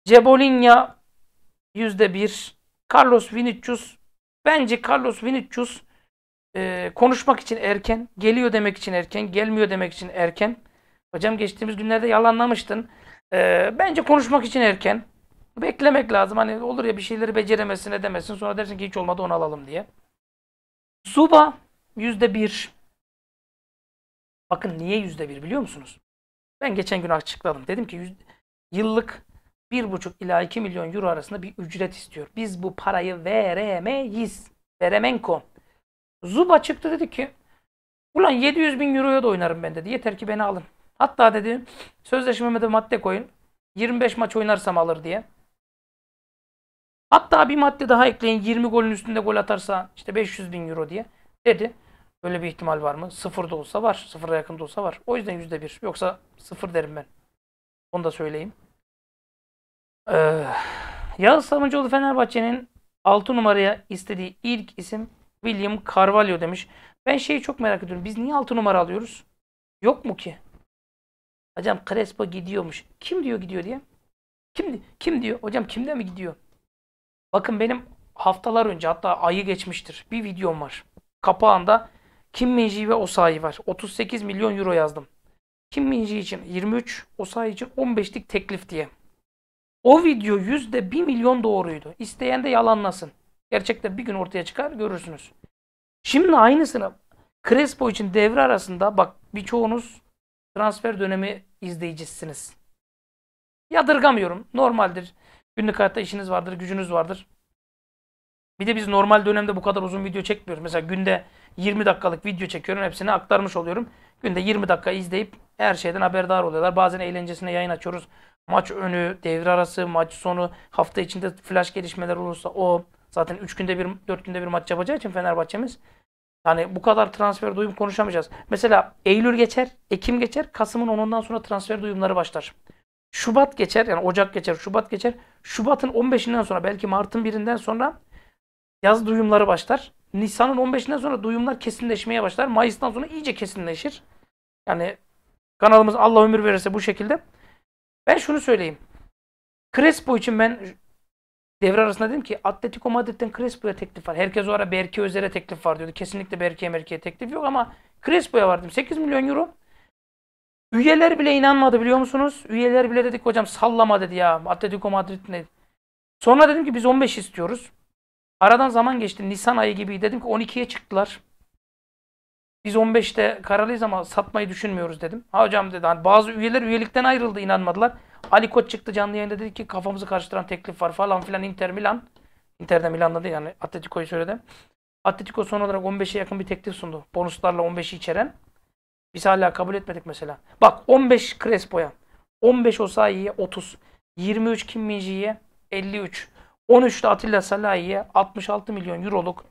Cebolinha %1. Carlos Vinicius. Bence Carlos Vinicius e, konuşmak için erken. Geliyor demek için erken. Gelmiyor demek için erken. Hocam geçtiğimiz günlerde yalanlamıştın. E, bence konuşmak için erken. Beklemek lazım. Hani olur ya bir şeyleri beceremesin edemesin. Sonra dersin ki hiç olmadı onu alalım diye. Zuba yüzde bir. Bakın niye yüzde bir biliyor musunuz? Ben geçen gün açıkladım. Dedim ki yıllık 1,5 ila 2 milyon euro arasında bir ücret istiyor. Biz bu parayı veremeyiz. Veremenko. Zuba çıktı dedi ki ulan 700 bin euroya da oynarım ben dedi. Yeter ki beni alın. Hatta dedi sözleşmeme de madde koyun. 25 maç oynarsam alır diye. Hatta bir madde daha ekleyin 20 golün üstünde gol atarsa işte 500 bin euro diye dedi. Böyle bir ihtimal var mı? Sıfır da olsa var. Sıfıra yakın da olsa var. O yüzden yüzde bir. Yoksa sıfır derim ben. Onu da söyleyeyim. Ee, Yağız Savuncuoğlu Fenerbahçe'nin 6 numaraya istediği ilk isim William Carvalho demiş. Ben şeyi çok merak ediyorum. Biz niye 6 numara alıyoruz? Yok mu ki? Hocam Crespo gidiyormuş. Kim diyor gidiyor diye? Kim, kim diyor? Hocam kimde mi gidiyor? Bakın benim haftalar önce hatta ayı geçmiştir bir videom var. Kapağında Kim Minji ve Osayi var. 38 milyon euro yazdım. Kim Minji için 23, Osayi için 15'lik teklif diye. O video yüzde 1 milyon doğruydu. İsteyen de yalanlasın. Gerçekten bir gün ortaya çıkar görürsünüz. Şimdi aynısını Crespo için devre arasında bak birçoğunuz transfer dönemi izleyicisiniz. Yadırgamıyorum. Normaldir. Günlük hayatta işiniz vardır, gücünüz vardır. Bir de biz normal dönemde bu kadar uzun video çekmiyoruz. Mesela günde 20 dakikalık video çekiyorum. Hepsini aktarmış oluyorum. Günde 20 dakika izleyip her şeyden haberdar oluyorlar. Bazen eğlencesine yayın açıyoruz. Maç önü, devre arası, maç sonu, hafta içinde flash gelişmeler olursa o. Zaten 3 günde bir, 4 günde bir maç yapacağı için Fenerbahçe'miz. Yani bu kadar transfer duyum konuşamayacağız. Mesela Eylül geçer, Ekim geçer, Kasım'ın 10'undan sonra transfer duyumları başlar. Şubat geçer yani Ocak geçer, Şubat geçer. Şubat'ın 15'inden sonra belki Mart'ın 1'inden sonra yaz duyumları başlar. Nisan'ın 15'inden sonra duyumlar kesinleşmeye başlar. Mayıs'tan sonra iyice kesinleşir. Yani kanalımız Allah ömür verirse bu şekilde. Ben şunu söyleyeyim. Crespo için ben devre arasında dedim ki Atletico Madrid'den Crespo'ya teklif var. Herkes o ara Berke Özer'e teklif var diyordu. Kesinlikle Berke'ye Merke'ye teklif yok ama Crespo'ya vardım. 8 milyon euro. Üyeler bile inanmadı biliyor musunuz? Üyeler bile dedik hocam sallama dedi ya. Atletico Madrid ne? Sonra dedim ki biz 15 istiyoruz. Aradan zaman geçti. Nisan ayı gibi dedim ki 12'ye çıktılar. Biz 15'te kararlıyız ama satmayı düşünmüyoruz dedim. Ha hocam dedi hani bazı üyeler üyelikten ayrıldı inanmadılar. Ali Koç çıktı canlı yayında dedi ki kafamızı karıştıran teklif var falan filan Inter Milan. Inter'de Milan'da değil yani Atletico'yu söyledi. Atletico son olarak 15'e yakın bir teklif sundu. Bonuslarla 15'i içeren. Biz hala kabul etmedik mesela. Bak 15 Crespo'ya, 15 Osayi'ye 30, 23 Kim 53, 13 de Atilla Salahi'ye 66 milyon euroluk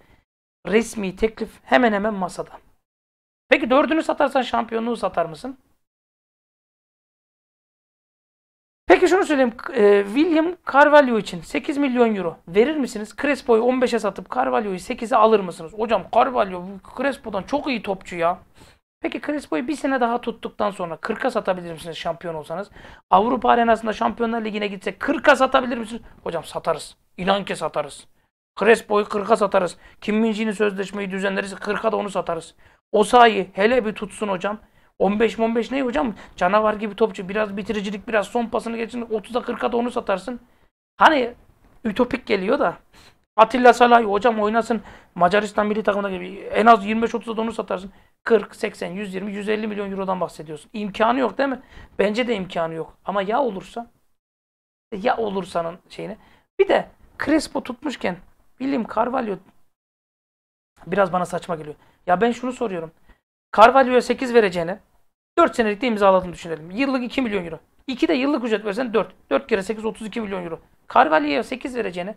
resmi teklif hemen hemen masada. Peki dördünü satarsan şampiyonluğu satar mısın? Peki şunu söyleyeyim. E, William Carvalho için 8 milyon euro verir misiniz? Crespo'yu 15'e satıp Carvalho'yu 8'e alır mısınız? Hocam Carvalho Crespo'dan çok iyi topçu ya. Peki Crespo'yu bir sene daha tuttuktan sonra 40'a satabilir misiniz şampiyon olsanız? Avrupa arenasında Şampiyonlar Ligi'ne gitse 40'a satabilir misiniz? Hocam satarız. İnan ki satarız. Crespo'yu 40'a satarız. Kim Minji'nin sözleşmeyi düzenleriz 40'a da onu satarız. O sahi hele bir tutsun hocam. 15 15 ne hocam? Canavar gibi topçu. Biraz bitiricilik, biraz son pasını geçin. 30'a 40'a da onu satarsın. Hani ütopik geliyor da. Atilla Salay hocam oynasın. Macaristan milli takımına gibi en az 25-30'a da onu satarsın. 40, 80, 120, 150 milyon eurodan bahsediyorsun. İmkanı yok değil mi? Bence de imkanı yok. Ama ya olursa? E, ya olursanın şeyini. Bir de Crespo tutmuşken William Carvalho biraz bana saçma geliyor. Ya ben şunu soruyorum. Carvalho'ya 8 vereceğini, 4 senelik de imzaladığını düşünelim. Yıllık 2 milyon euro. 2 de yıllık ücret versen 4. 4 kere 8 32 milyon euro. Carvalho'ya 8 vereceğini.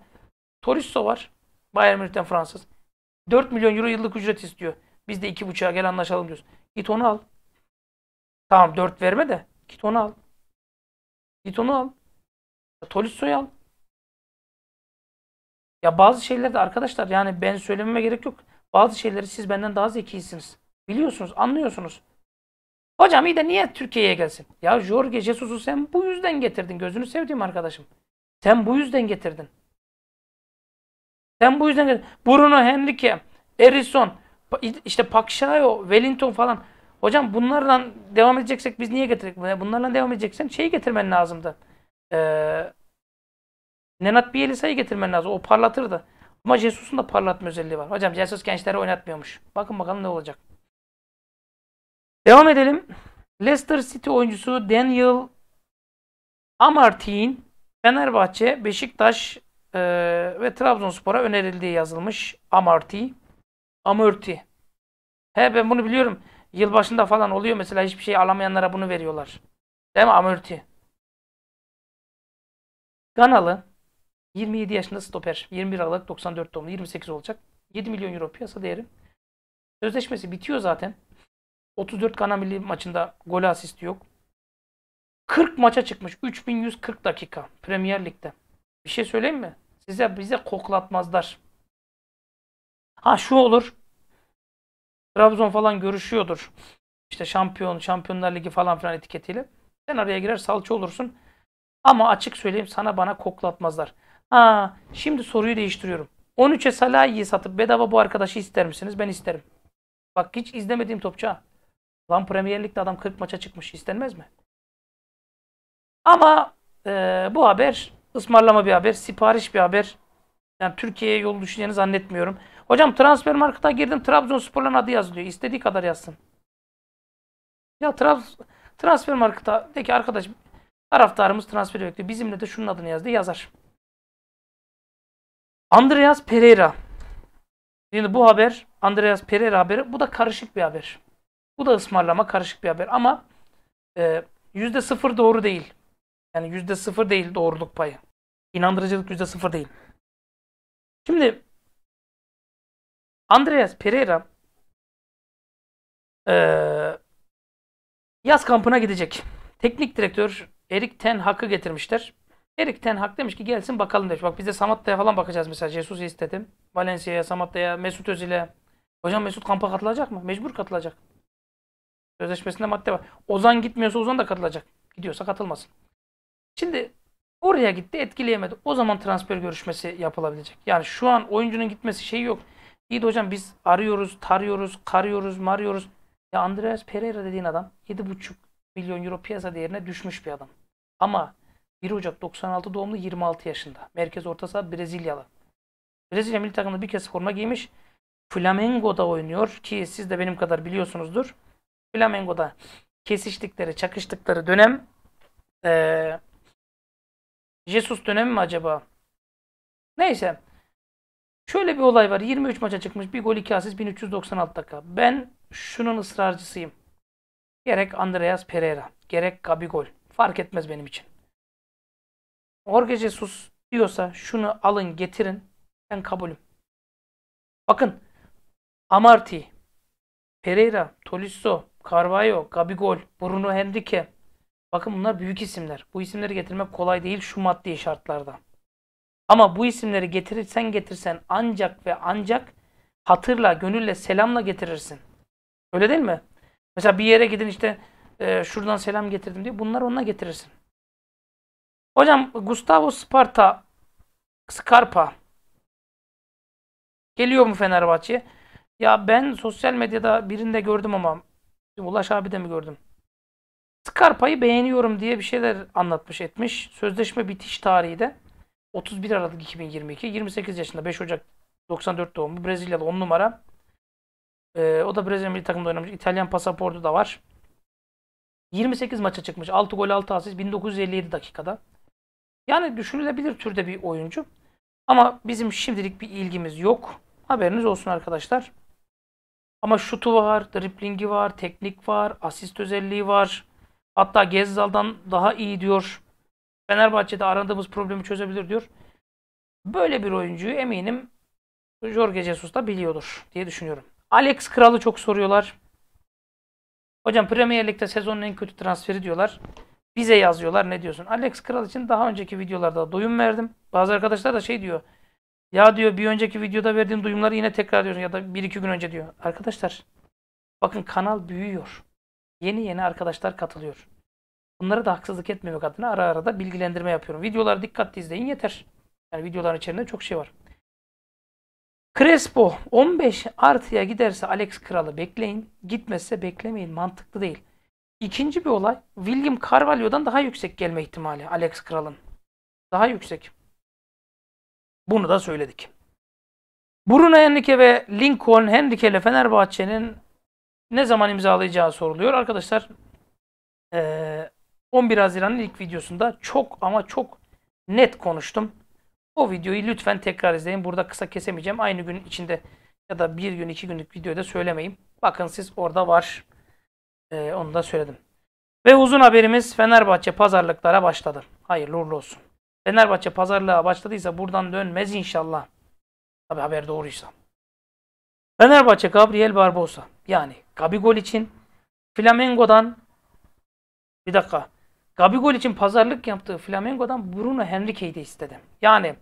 Torisso var. Bayern Münih'ten Fransız. 4 milyon euro yıllık ücret istiyor. Biz de iki buçuğa gel anlaşalım diyorsun. Git onu al. Tamam dört verme de git onu al. Git onu al. Tolisso'yu al. Ya bazı şeylerde arkadaşlar yani ben söylememe gerek yok. Bazı şeyleri siz benden daha zekisiniz. Biliyorsunuz, anlıyorsunuz. Hocam iyi de niye Türkiye'ye gelsin? Ya Jorge Jesus'u sen bu yüzden getirdin. Gözünü sevdiğim arkadaşım. Sen bu yüzden getirdin. Sen bu yüzden getirdin. Bruno Henrique, Erison, işte Pakşayo, Wellington falan. Hocam bunlarla devam edeceksek biz niye getirdik? Bunlarla devam edeceksen şeyi getirmen lazımdı. Ee, Nenat Bielisa'yı getirmen lazım. O parlatırdı. Ama Jesus'un da parlatma özelliği var. Hocam Jesus gençleri oynatmıyormuş. Bakın bakalım ne olacak. Devam edelim. Leicester City oyuncusu Daniel Amartin, Fenerbahçe, Beşiktaş e, ve Trabzonspor'a önerildiği yazılmış Amartin amorti. He ben bunu biliyorum. Yılbaşında falan oluyor mesela hiçbir şey alamayanlara bunu veriyorlar. Değil mi amorti? Ganalı 27 yaşında stoper. 21 Aralık 94 doğumlu. 28 olacak. 7 milyon euro piyasa değeri. Sözleşmesi bitiyor zaten. 34 Gana milli maçında gol asisti yok. 40 maça çıkmış. 3140 dakika Premier Lig'de. Bir şey söyleyeyim mi? Size bize koklatmazlar. Ha şu olur. Trabzon falan görüşüyordur. İşte şampiyon, şampiyonlar ligi falan filan etiketiyle. Sen araya girer salça olursun. Ama açık söyleyeyim sana bana koklatmazlar. Ha, şimdi soruyu değiştiriyorum. 13'e Salah'ı satıp bedava bu arkadaşı ister misiniz? Ben isterim. Bak hiç izlemediğim topçu ha. Lan Premier Lig'de adam 40 maça çıkmış. istenmez mi? Ama e, bu haber ısmarlama bir haber, sipariş bir haber. Yani Türkiye'ye yol düşeceğini zannetmiyorum. Hocam transfer markete girdim. Trabzonspor'un adı yazılıyor. İstediği kadar yazsın. Ya Trabz transfer markete de ki arkadaş taraftarımız transferi bekliyor. Bizimle de şunun adını yazdı. Yazar. Andreas Pereira. Şimdi bu haber Andreas Pereira haberi. Bu da karışık bir haber. Bu da ısmarlama karışık bir haber ama e, %0 doğru değil. Yani %0 değil doğruluk payı. İnandırıcılık %0 değil. Şimdi Andreas Pereira e, yaz kampına gidecek. Teknik direktör Erik Ten Hag'ı getirmişler. Erik Ten Hag demiş ki gelsin bakalım demiş. Bak biz de Samatta'ya falan bakacağız mesela. Jesus'u istedim. Valencia'ya, Samatta'ya, Mesut Özil'e. Hocam Mesut kampa katılacak mı? Mecbur katılacak. Sözleşmesinde madde var. Ozan gitmiyorsa Ozan da katılacak. Gidiyorsa katılmasın. Şimdi Oraya gitti etkileyemedi. O zaman transfer görüşmesi yapılabilecek. Yani şu an oyuncunun gitmesi şey yok. İyi de hocam biz arıyoruz, tarıyoruz, karıyoruz, marıyoruz. Ya Andreas Pereira dediğin adam 7,5 milyon euro piyasa değerine düşmüş bir adam. Ama 1 Ocak 96 doğumlu 26 yaşında. Merkez orta Brezilyalı. Brezilya milli takımında bir kez forma giymiş. Flamengo'da oynuyor ki siz de benim kadar biliyorsunuzdur. Flamengo'da kesiştikleri, çakıştıkları dönem ee, Jesus dönemi mi acaba? Neyse. Şöyle bir olay var. 23 maça çıkmış. Bir gol 2 asist 1396 dakika. Ben şunun ısrarcısıyım. Gerek Andreas Pereira, gerek Gabigol. Fark etmez benim için. Jorge Jesus diyorsa şunu alın getirin. Ben kabulüm. Bakın Amarty, Pereira, Tolisso, Carvalho, Gabigol, Bruno Henrique, Bakın bunlar büyük isimler. Bu isimleri getirmek kolay değil şu maddi şartlarda. Ama bu isimleri getirirsen getirsen ancak ve ancak hatırla, gönülle, selamla getirirsin. Öyle değil mi? Mesela bir yere gidin işte e, şuradan selam getirdim diye bunları onunla getirirsin. Hocam Gustavo Sparta Scarpa geliyor mu Fenerbahçe? Ya ben sosyal medyada birinde gördüm ama Ulaş abi de mi gördüm? Scarpa'yı beğeniyorum diye bir şeyler anlatmış etmiş. Sözleşme bitiş tarihi de 31 Aralık 2022. 28 yaşında 5 Ocak 94 doğumlu. Brezilyalı 10 numara. Ee, o da Brezilya milli takımda oynamış. İtalyan pasaportu da var. 28 maça çıkmış. 6 gol 6 asist 1957 dakikada. Yani düşünülebilir türde bir oyuncu. Ama bizim şimdilik bir ilgimiz yok. Haberiniz olsun arkadaşlar. Ama şutu var, driplingi var, teknik var, asist özelliği var. Hatta Gezzal'dan daha iyi diyor. Fenerbahçe'de aradığımız problemi çözebilir diyor. Böyle bir oyuncuyu eminim Jorge Jesus da biliyordur diye düşünüyorum. Alex Kral'ı çok soruyorlar. Hocam Premier Lig'de sezonun en kötü transferi diyorlar. Bize yazıyorlar ne diyorsun? Alex Kral için daha önceki videolarda duyum verdim. Bazı arkadaşlar da şey diyor. Ya diyor bir önceki videoda verdiğim duyumları yine tekrar diyorsun ya da bir iki gün önce diyor. Arkadaşlar bakın kanal büyüyor. Yeni yeni arkadaşlar katılıyor. Bunlara da haksızlık etmemek adına ara ara da bilgilendirme yapıyorum. Videoları dikkatli izleyin yeter. Yani videoların içerisinde çok şey var. Crespo 15 artıya giderse Alex Kral'ı bekleyin. Gitmezse beklemeyin. Mantıklı değil. İkinci bir olay. William Carvalho'dan daha yüksek gelme ihtimali Alex Kral'ın. Daha yüksek. Bunu da söyledik. Bruno Henrique ve Lincoln Henrique ile Fenerbahçe'nin ne zaman imzalayacağı soruluyor. Arkadaşlar 11 Haziran'ın ilk videosunda çok ama çok net konuştum. O videoyu lütfen tekrar izleyin. Burada kısa kesemeyeceğim. Aynı gün içinde ya da bir gün iki günlük videoda söylemeyeyim. Bakın siz orada var. Ee, onu da söyledim. Ve uzun haberimiz Fenerbahçe pazarlıklara başladı. Hayırlı uğurlu olsun. Fenerbahçe pazarlığa başladıysa buradan dönmez inşallah. Tabi haber doğruysa. Fenerbahçe Gabriel Barbosa. Yani Gabigol için Flamengo'dan bir dakika. Gabigol için pazarlık yaptığı Flamengo'dan Bruno Henrique'yi de istedi. Yani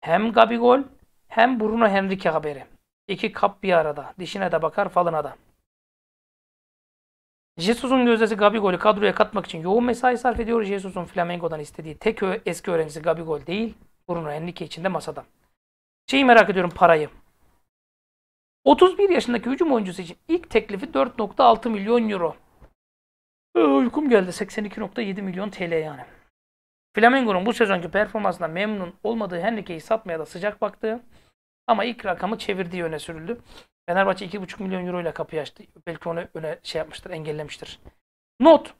hem Gabigol hem Bruno Henrique haberi. İki kap bir arada. Dişine de bakar falına da. Jesus'un gözdesi Gabigol'ü kadroya katmak için yoğun mesai sarf ediyor. Jesus'un Flamengo'dan istediği tek eski öğrencisi Gabigol değil. Bruno Henrique için de masada. Şeyi merak ediyorum parayı. 31 yaşındaki hücum oyuncusu için ilk teklifi 4.6 milyon euro. Ee, uykum geldi. 82.7 milyon TL yani. Flamengo'nun bu sezonki performansına memnun olmadığı Henrique'yi satmaya da sıcak baktı. Ama ilk rakamı çevirdiği öne sürüldü. Fenerbahçe 2,5 milyon euro ile kapı açtı. Belki onu öne şey yapmıştır, engellemiştir. Not.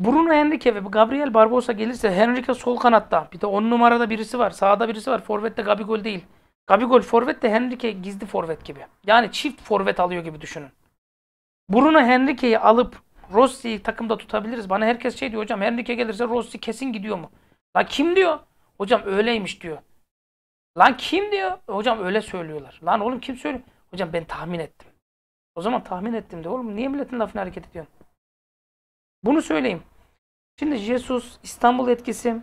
Bruno Henrique ve Gabriel Barbosa gelirse Henrique sol kanatta. Bir de 10 numarada birisi var. Sağda birisi var. Forvet Forvet'te Gabigol değil. Gabigol forvet de Henrique gizli forvet gibi. Yani çift forvet alıyor gibi düşünün. Bruno Henrique'yi alıp Rossi'yi takımda tutabiliriz. Bana herkes şey diyor hocam Henrique gelirse Rossi kesin gidiyor mu? Lan kim diyor? Hocam öyleymiş diyor. Lan kim diyor? Hocam öyle söylüyorlar. Lan oğlum kim söylüyor? Hocam ben tahmin ettim. O zaman tahmin ettim de oğlum niye milletin lafını hareket ediyorsun? Bunu söyleyeyim. Şimdi Jesus İstanbul etkisi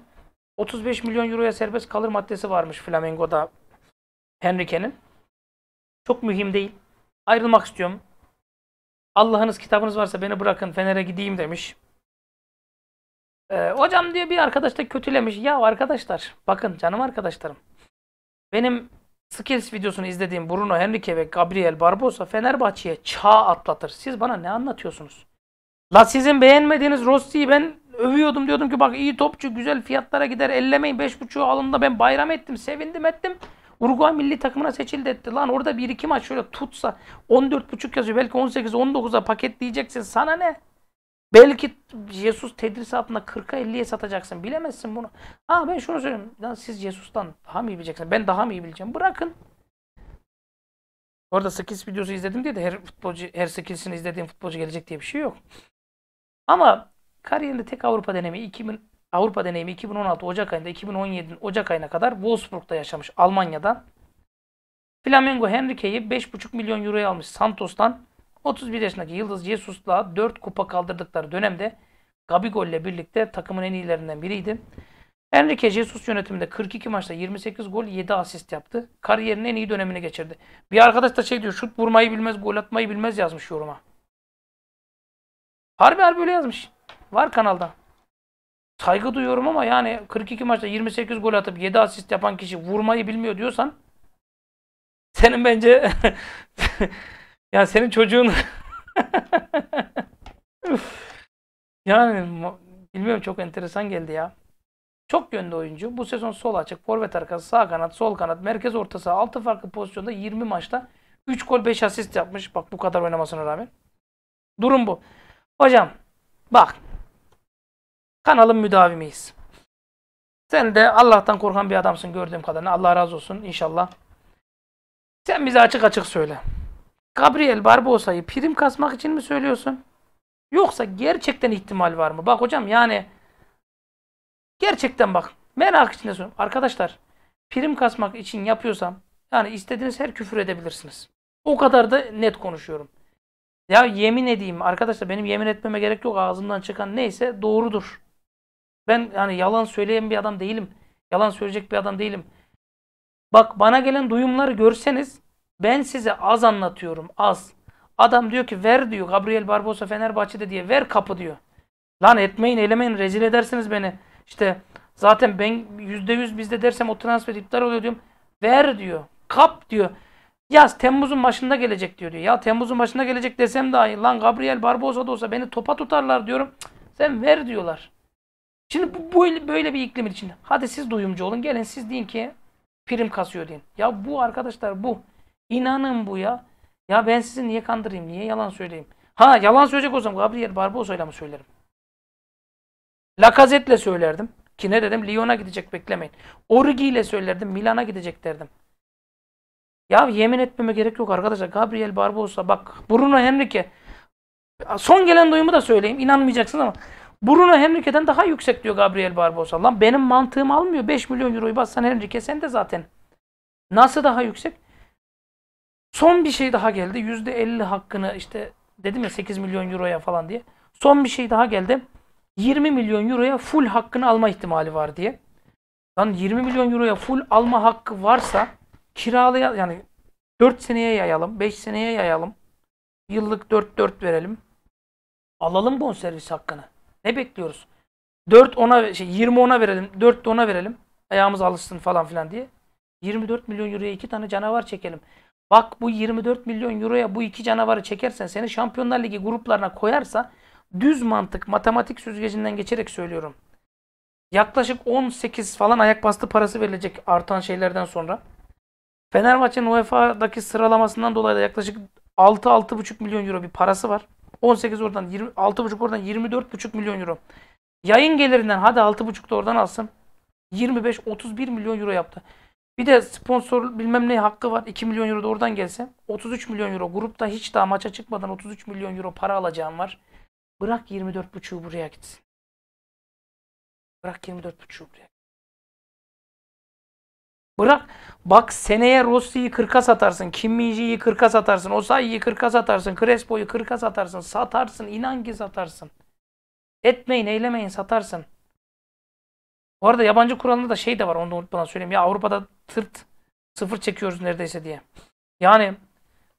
35 milyon euroya serbest kalır maddesi varmış Flamengo'da Henrike'nin. Çok mühim değil. Ayrılmak istiyorum. Allah'ınız kitabınız varsa beni bırakın Fener'e gideyim demiş. Ee, hocam diye bir arkadaş da kötülemiş. Ya arkadaşlar bakın canım arkadaşlarım. Benim Skills videosunu izlediğim Bruno Henrique ve Gabriel Barbosa Fenerbahçe'ye çağ atlatır. Siz bana ne anlatıyorsunuz? La sizin beğenmediğiniz Rossi'yi ben övüyordum. Diyordum ki bak iyi topçu güzel fiyatlara gider ellemeyin 5.5'u alın da ben bayram ettim sevindim ettim. Uruguay milli takımına seçildi etti. Lan orada bir iki maç şöyle tutsa 14.5 yazıyor. Belki 18-19'a paketleyeceksin. Sana ne? Belki Jesus tedris tedrisatında 40'a 50'ye satacaksın. Bilemezsin bunu. Aa ben şunu söyleyeyim. Lan siz Jesus'tan daha mı iyi bileceksin Ben daha mı iyi bileceğim? Bırakın. Orada skills videosu izledim diye de her futbolcu her skillsini izlediğim futbolcu gelecek diye bir şey yok. Ama kariyerinde tek Avrupa denemi 2000 Avrupa deneyimi 2016 Ocak ayında 2017 Ocak ayına kadar Wolfsburg'da yaşamış Almanya'dan. Flamengo Henrique'yi 5,5 milyon euroya almış Santos'tan. 31 yaşındaki Yıldız Jesus'la 4 kupa kaldırdıkları dönemde Gabigol ile birlikte takımın en iyilerinden biriydi. Enrique Jesus yönetiminde 42 maçta 28 gol 7 asist yaptı. Kariyerinin en iyi dönemini geçirdi. Bir arkadaş da şey diyor şut vurmayı bilmez gol atmayı bilmez yazmış yoruma. Harbi harbi öyle yazmış. Var kanalda saygı duyuyorum ama yani 42 maçta 28 gol atıp 7 asist yapan kişi vurmayı bilmiyor diyorsan senin bence yani senin çocuğun yani bilmiyorum çok enteresan geldi ya. Çok yönlü oyuncu. Bu sezon sol açık, forvet arkası, sağ kanat, sol kanat, merkez orta saha 6 farklı pozisyonda 20 maçta 3 gol 5 asist yapmış. Bak bu kadar oynamasına rağmen. Durum bu. Hocam bak Kanalın müdavimiyiz. Sen de Allah'tan korkan bir adamsın gördüğüm kadarını Allah razı olsun inşallah. Sen bize açık açık söyle. Gabriel Barbosa'yı prim kasmak için mi söylüyorsun? Yoksa gerçekten ihtimal var mı? Bak hocam yani gerçekten bak merak içinde soruyorum. Arkadaşlar prim kasmak için yapıyorsam yani istediğiniz her küfür edebilirsiniz. O kadar da net konuşuyorum. Ya yemin edeyim arkadaşlar benim yemin etmeme gerek yok ağzımdan çıkan neyse doğrudur. Ben yani yalan söyleyen bir adam değilim. Yalan söyleyecek bir adam değilim. Bak bana gelen duyumları görseniz ben size az anlatıyorum az. Adam diyor ki ver diyor Gabriel Barbosa Fenerbahçe'de diye ver kapı diyor. Lan etmeyin elemeyin rezil edersiniz beni. İşte zaten ben %100 bizde dersem o transfer iptal oluyor diyorum. Ver diyor. Kap diyor. Yaz Temmuz'un başında gelecek diyor diyor. Ya Temmuz'un başında gelecek desem dahi lan Gabriel Barbosa da olsa beni topa tutarlar diyorum. sen ver diyorlar. Şimdi bu böyle, böyle bir iklim içinde. Hadi siz duyumcu olun. Gelin siz deyin ki prim kasıyor deyin. Ya bu arkadaşlar bu. İnanın bu ya. Ya ben sizi niye kandırayım? Niye yalan söyleyeyim? Ha yalan söyleyecek olsam Gabriel Barbosa'yla mı söylerim? Lakazet'le söylerdim. Ki ne dedim? Lyon'a gidecek beklemeyin. Origi ile söylerdim. Milan'a gidecek derdim. Ya yemin etmeme gerek yok arkadaşlar. Gabriel Barbosa bak Bruno Henrique. Son gelen duyumu da söyleyeyim. İnanmayacaksınız ama Bruno Henrique'den daha yüksek diyor Gabriel Barbosa. Lan benim mantığım almıyor. 5 milyon euroyu bassan Henrique sen de zaten. Nasıl daha yüksek? Son bir şey daha geldi. %50 hakkını işte dedim ya 8 milyon euroya falan diye. Son bir şey daha geldi. 20 milyon euroya full hakkını alma ihtimali var diye. Lan 20 milyon euroya full alma hakkı varsa kiralaya yani 4 seneye yayalım, 5 seneye yayalım. Yıllık 4-4 verelim. Alalım bonservis hakkını. Ne bekliyoruz? 4 ona, şey 20 10'a verelim. 4 de 10'a verelim. Ayağımız alışsın falan filan diye. 24 milyon euroya iki tane canavar çekelim. Bak bu 24 milyon euroya bu iki canavarı çekersen seni Şampiyonlar Ligi gruplarına koyarsa düz mantık matematik süzgecinden geçerek söylüyorum. Yaklaşık 18 falan ayak bastı parası verilecek artan şeylerden sonra. Fenerbahçe'nin UEFA'daki sıralamasından dolayı da yaklaşık 6-6,5 milyon euro bir parası var. 18 oradan 20, 6,5 oradan 24,5 milyon euro. Yayın gelirinden hadi 6,5 da oradan alsın. 25-31 milyon euro yaptı. Bir de sponsor bilmem ne hakkı var. 2 milyon euro da oradan gelse. 33 milyon euro. Grupta hiç daha maça çıkmadan 33 milyon euro para alacağım var. Bırak 24,5'u buraya gitsin. Bırak 24,5'u buraya Bırak. Bak seneye Rossi'yi 40'a satarsın. Kimmici'yi 40'a satarsın. Osayi'yi 40'a satarsın. Crespo'yu 40'a satarsın. Satarsın. İnan ki satarsın. Etmeyin, eylemeyin, satarsın. Bu arada yabancı kuralında da şey de var. Onu da unutmadan söyleyeyim. Ya Avrupa'da tırt sıfır çekiyoruz neredeyse diye. Yani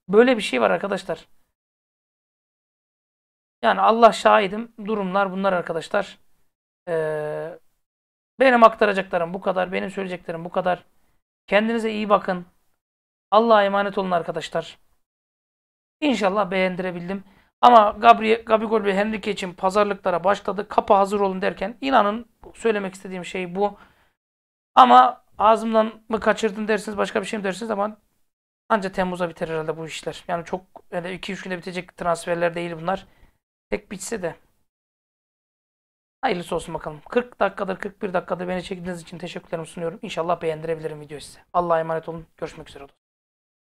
böyle bir şey var arkadaşlar. Yani Allah şahidim. Durumlar bunlar arkadaşlar. Ee, benim aktaracaklarım bu kadar. Benim söyleyeceklerim bu kadar. Kendinize iyi bakın. Allah'a emanet olun arkadaşlar. İnşallah beğendirebildim. Ama Gabri, Gabigol ve Henrique için pazarlıklara başladı. Kapa hazır olun derken inanın söylemek istediğim şey bu. Ama ağzımdan mı kaçırdın dersiniz başka bir şey mi dersiniz ama anca Temmuz'a biter herhalde bu işler. Yani çok 2-3 günde bitecek transferler değil bunlar. Tek bitse de. Hayırlısı olsun bakalım. 40 dakikadır 41 dakikadır beni çektiğiniz için teşekkürlerimi sunuyorum. İnşallah beğendirebilirim videoyu size. Allah'a emanet olun. Görüşmek üzere.